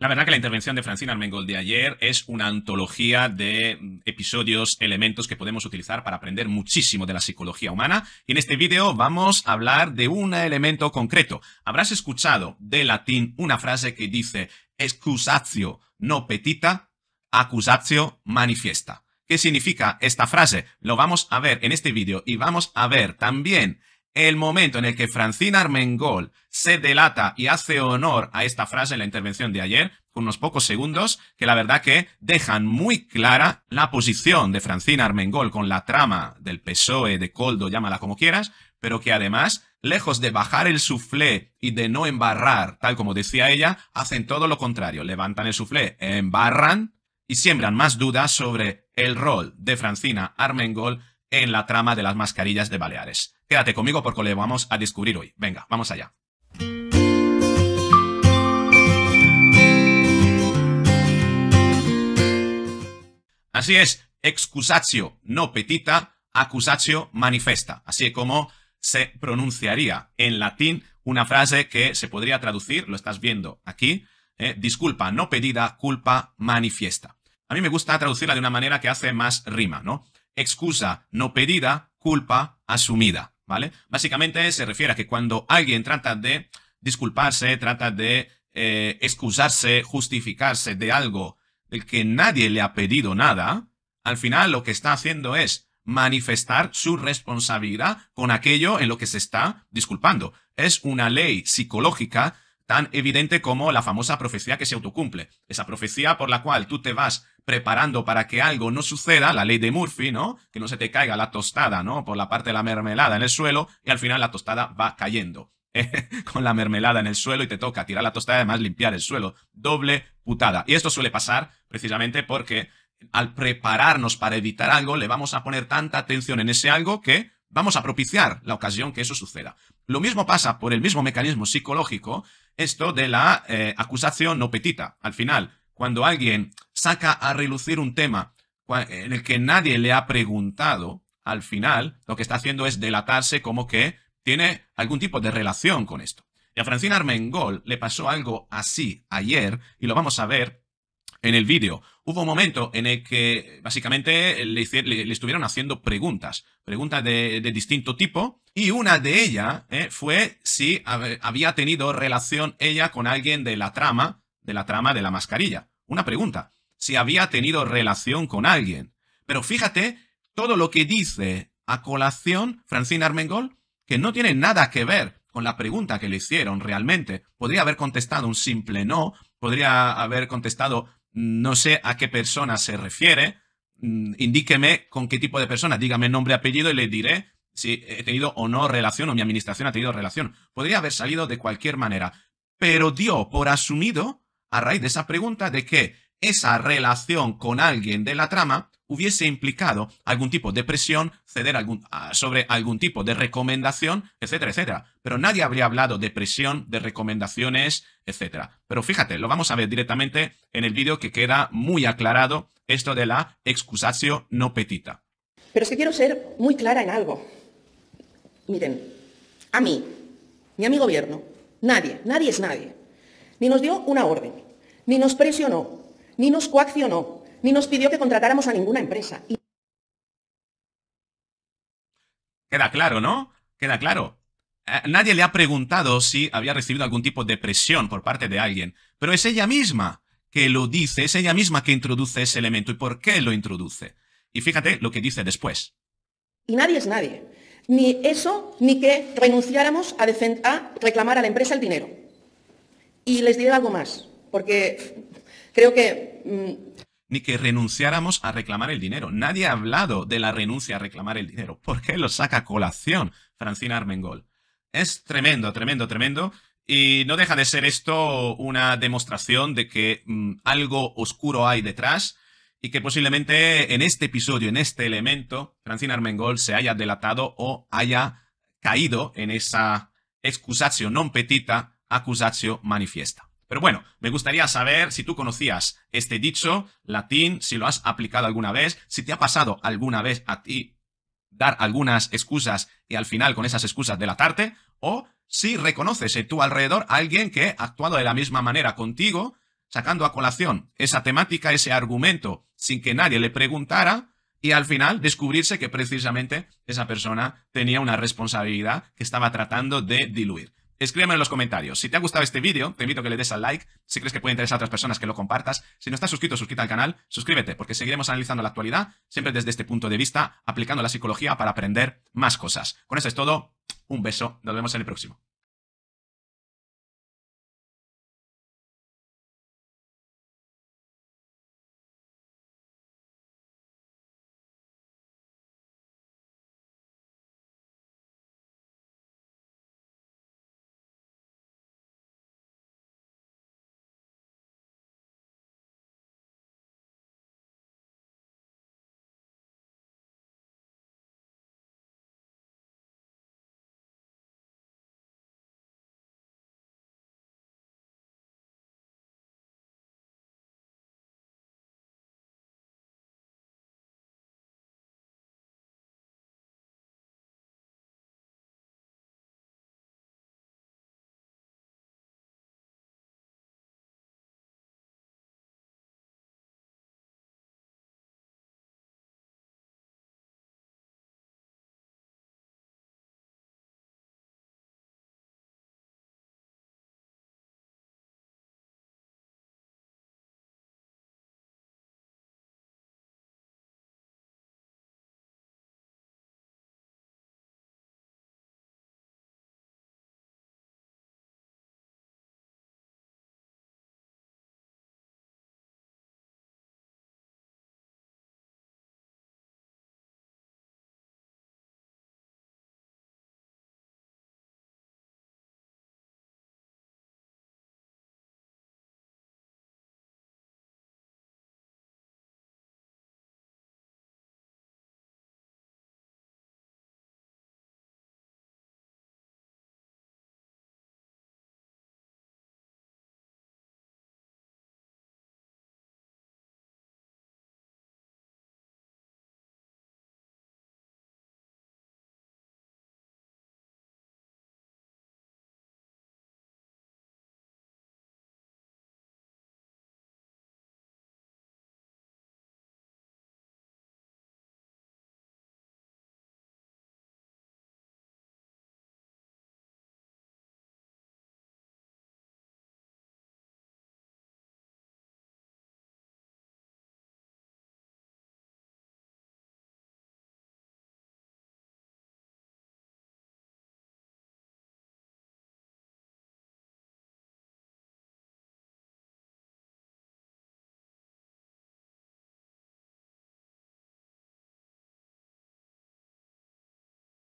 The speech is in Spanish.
La verdad que la intervención de Francina Armengol de ayer es una antología de episodios, elementos que podemos utilizar para aprender muchísimo de la psicología humana. Y en este vídeo vamos a hablar de un elemento concreto. Habrás escuchado de latín una frase que dice excusatio no petita, accusatio manifiesta. ¿Qué significa esta frase? Lo vamos a ver en este vídeo y vamos a ver también el momento en el que Francina Armengol se delata y hace honor a esta frase en la intervención de ayer, con unos pocos segundos, que la verdad que dejan muy clara la posición de Francina Armengol con la trama del PSOE, de Coldo, llámala como quieras, pero que además, lejos de bajar el suflé y de no embarrar, tal como decía ella, hacen todo lo contrario, levantan el suflé, embarran y siembran más dudas sobre el rol de Francina Armengol en la trama de las mascarillas de Baleares. Quédate conmigo porque le vamos a descubrir hoy. Venga, vamos allá. Así es, excusatio no petita, accusatio manifesta. Así como se pronunciaría en latín una frase que se podría traducir, lo estás viendo aquí, eh, disculpa no pedida, culpa manifiesta. A mí me gusta traducirla de una manera que hace más rima, ¿no? Excusa no pedida, culpa asumida. ¿vale? Básicamente se refiere a que cuando alguien trata de disculparse, trata de eh, excusarse, justificarse de algo del que nadie le ha pedido nada, al final lo que está haciendo es manifestar su responsabilidad con aquello en lo que se está disculpando. Es una ley psicológica tan evidente como la famosa profecía que se autocumple. Esa profecía por la cual tú te vas preparando para que algo no suceda, la ley de Murphy, ¿no? Que no se te caiga la tostada, ¿no? Por la parte de la mermelada en el suelo y al final la tostada va cayendo. Eh, con la mermelada en el suelo y te toca tirar la tostada y además limpiar el suelo. Doble putada. Y esto suele pasar precisamente porque al prepararnos para evitar algo le vamos a poner tanta atención en ese algo que vamos a propiciar la ocasión que eso suceda. Lo mismo pasa por el mismo mecanismo psicológico, esto de la eh, acusación no petita. Al final, cuando alguien saca a relucir un tema en el que nadie le ha preguntado, al final lo que está haciendo es delatarse como que tiene algún tipo de relación con esto. Y a Francina Armengol le pasó algo así ayer y lo vamos a ver en el vídeo. Hubo un momento en el que básicamente le, estuvieron haciendo preguntas, preguntas de, distinto tipo, y una de ellas eh, fue si eh, había tenido relación ella con alguien de la trama de la trama de la mascarilla. Una pregunta, si había tenido relación con alguien. Pero fíjate todo lo que dice a colación Francine Armengol, que no tiene nada que ver con la pregunta que le hicieron realmente. Podría haber contestado un simple no, podría haber contestado no sé a qué persona se refiere, mm, indíqueme con qué tipo de persona, dígame nombre, apellido y le diré si he tenido o no relación o mi administración ha tenido relación. Podría haber salido de cualquier manera, pero dio por asumido a raíz de esa pregunta de que esa relación con alguien de la trama hubiese implicado algún tipo de presión, ceder ah, sobre algún tipo de recomendación, etcétera, etcétera. Pero nadie habría hablado de presión, de recomendaciones, etcétera. Pero fíjate, lo vamos a ver directamente en el vídeo que queda muy aclarado esto de la excusatio no petita. Pero es que quiero ser muy clara en algo. Miren, a mí, ni a mi gobierno, nadie, nadie es nadie ni nos dio una orden, ni nos presionó, ni nos coaccionó, ni nos pidió que contratáramos a ninguna empresa. Queda claro, ¿no? Queda claro. Eh, nadie le ha preguntado si había recibido algún tipo de presión por parte de alguien, pero es ella misma que lo dice, es ella misma que introduce ese elemento y por qué lo introduce. Y fíjate lo que dice después. Y nadie es nadie. Ni eso, ni que renunciáramos a, a reclamar a la empresa el dinero. Y les diré algo más, porque creo que... Mm, Ni que renunciáramos a reclamar el dinero. Nadie ha hablado de la renuncia a reclamar el dinero. ¿Por qué lo saca colación Francina Armengol? Es tremendo, tremendo, tremendo. Y no deja de ser esto una demostración de que mm, algo oscuro hay detrás y que posiblemente en este episodio, en este elemento, Francina Armengol se haya delatado o haya caído en esa excusación non petita acusatio manifiesta. Pero bueno, me gustaría saber si tú conocías este dicho latín, si lo has aplicado alguna vez, si te ha pasado alguna vez a ti dar algunas excusas y al final con esas excusas delatarte, o si reconoces en tu alrededor a alguien que ha actuado de la misma manera contigo, sacando a colación esa temática, ese argumento, sin que nadie le preguntara, y al final descubrirse que precisamente esa persona tenía una responsabilidad que estaba tratando de diluir. Escríbeme en los comentarios. Si te ha gustado este vídeo, te invito a que le des al like. Si crees que puede interesar a otras personas, que lo compartas. Si no estás suscrito, suscríbete al canal, suscríbete, porque seguiremos analizando la actualidad, siempre desde este punto de vista, aplicando la psicología para aprender más cosas. Con eso es todo. Un beso. Nos vemos en el próximo.